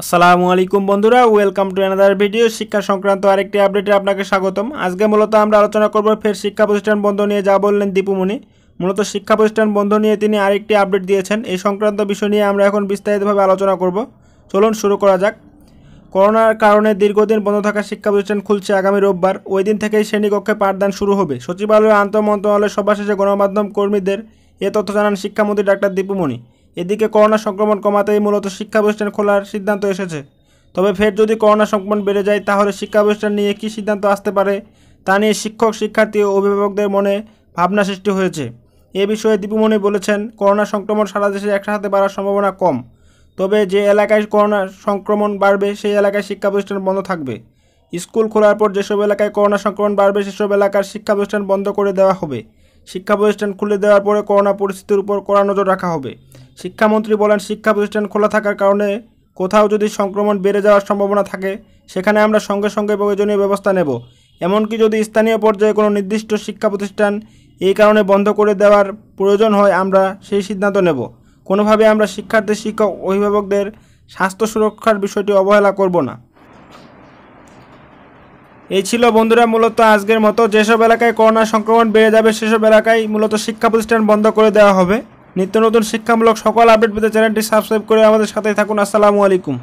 আসসালামু আলাইকুম বন্ধুরা ওয়েলকাম টু অ্যানাদার ভিডিও শিক্ষা সংক্রান্ত আরেকটি আপডেটে আপনাকে স্বাগতম আজকে মূলত আমরা আলোচনা করব ফের শিক্ষা প্রতিষ্ঠান বন্ধ নিয়ে যা বললেন দীপুমণি মূলত শিক্ষা প্রতিষ্ঠান বন্ধ নিয়ে তিনি আরেকটি আপডেট দিয়েছেন এই সংক্রান্ত বিষয় নিয়ে আমরা এখন বিস্তারিতভাবে আলোচনা করব চলুন শুরু করা যাক করোনার কারণে দীর্ঘদিন বন্ধ থাকা শিক্ষা প্রতিষ্ঠান খুলছে আগামী রোববার ওই দিন থেকেই শ্রেণীকক্ষে পাঠদান শুরু হবে সচিবালয়ের আন্তঃমন্ত্রণালয় সভা শেষে গণমাধ্যম কর্মীদের এ তথ্য জানান শিক্ষামন্ত্রী ডাক্তার দীপুমণি এদিকে করোনা সংক্রমণ কমাতেই মূলত শিক্ষা প্রতিষ্ঠান খোলার সিদ্ধান্ত এসেছে তবে ফের যদি করোনা সংক্রমণ বেড়ে যায় তাহলে শিক্ষা প্রতিষ্ঠান নিয়ে কী সিদ্ধান্ত আসতে পারে তা নিয়ে শিক্ষক শিক্ষার্থী ও অভিভাবকদের মনে ভাবনা সৃষ্টি হয়েছে এ বিষয়ে দীপুমণি বলেছেন করোনা সংক্রমণ সারা দেশে একসাথে বাড়ার সম্ভাবনা কম তবে যে এলাকায় করোনা সংক্রমণ বাড়বে সেই এলাকায় শিক্ষা প্রতিষ্ঠান বন্ধ থাকবে স্কুল খোলার পর যেসব এলাকায় করোনা সংক্রমণ বাড়বে সেসব এলাকার শিক্ষা প্রতিষ্ঠান বন্ধ করে দেওয়া হবে শিক্ষা প্রতিষ্ঠান খুলে দেওয়ার পরে করোনা পরিস্থিতির উপর কড়া নজর রাখা হবে শিক্ষামন্ত্রী বলেন শিক্ষা প্রতিষ্ঠান খোলা থাকার কারণে কোথাও যদি সংক্রমণ বেড়ে যাওয়ার সম্ভাবনা থাকে সেখানে আমরা সঙ্গে সঙ্গে প্রয়োজনীয় ব্যবস্থা নেব এমনকি যদি স্থানীয় পর্যায়ে কোনো নির্দিষ্ট শিক্ষা প্রতিষ্ঠান এই কারণে বন্ধ করে দেওয়ার প্রয়োজন হয় আমরা সেই সিদ্ধান্ত নেব কোনোভাবে আমরা শিক্ষার্থী শিক্ষক অভিভাবকদের স্বাস্থ্য সুরক্ষার বিষয়টি অবহেলা করব না এই ছিল বন্ধুরা মূলত আজকের মতো যেসব এলাকায় করোনা সংক্রমণ বেড়ে যাবে সেসব এলাকায় মূলত শিক্ষা প্রতিষ্ঠান বন্ধ করে দেওয়া হবে নিত্য নতুন শিক্ষামূলক সকল আপডেট পেতে চ্যানেলটি সাবস্ক্রাইব করে আমাদের সাথে থাকুন আসসালামু আলাইকুম